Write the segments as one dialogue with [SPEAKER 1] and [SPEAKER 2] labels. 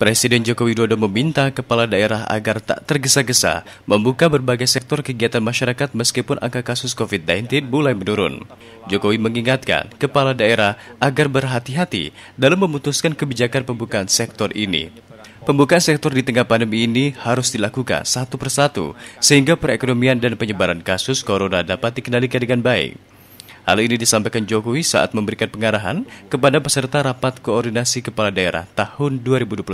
[SPEAKER 1] Presiden Joko Widodo meminta kepala daerah agar tak tergesa-gesa membuka berbagai sektor kegiatan masyarakat meskipun angka kasus COVID-19 mulai menurun. Jokowi mengingatkan kepala daerah agar berhati-hati dalam memutuskan kebijakan pembukaan sektor ini. Pembukaan sektor di tengah pandemi ini harus dilakukan satu persatu sehingga perekonomian dan penyebaran kasus corona dapat dikendalikan dengan baik. Hal ini disampaikan Jokowi saat memberikan pengarahan kepada peserta Rapat Koordinasi Kepala Daerah tahun 2021.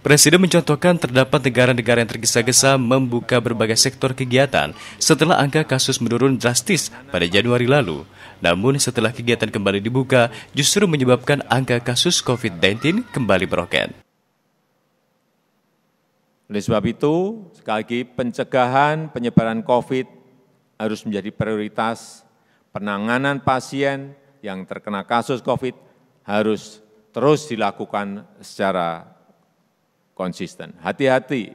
[SPEAKER 1] Presiden mencontohkan terdapat negara-negara yang tergesa-gesa membuka berbagai sektor kegiatan setelah angka kasus menurun drastis pada Januari lalu. Namun setelah kegiatan kembali dibuka, justru menyebabkan angka kasus COVID-19 kembali meroket.
[SPEAKER 2] Oleh sebab itu, sekali lagi pencegahan penyebaran COVID harus menjadi prioritas penanganan pasien yang terkena kasus covid harus terus dilakukan secara konsisten. Hati-hati,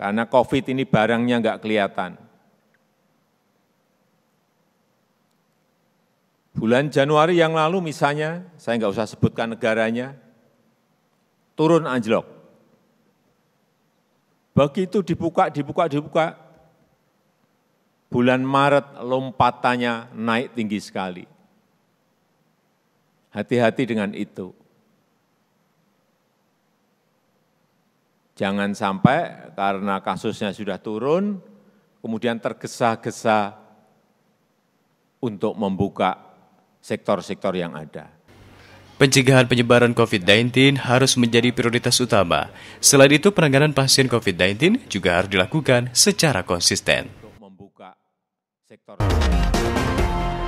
[SPEAKER 2] karena covid ini barangnya enggak kelihatan. Bulan Januari yang lalu misalnya, saya enggak usah sebutkan negaranya, turun anjlok. Begitu dibuka, dibuka, dibuka, bulan Maret lompatannya naik tinggi sekali. Hati-hati dengan itu. Jangan sampai karena kasusnya sudah turun, kemudian tergesa-gesa untuk membuka sektor-sektor yang ada.
[SPEAKER 1] Pencegahan penyebaran COVID-19 harus menjadi prioritas utama. Selain itu, penanganan pasien COVID-19 juga harus dilakukan secara konsisten
[SPEAKER 2] sektor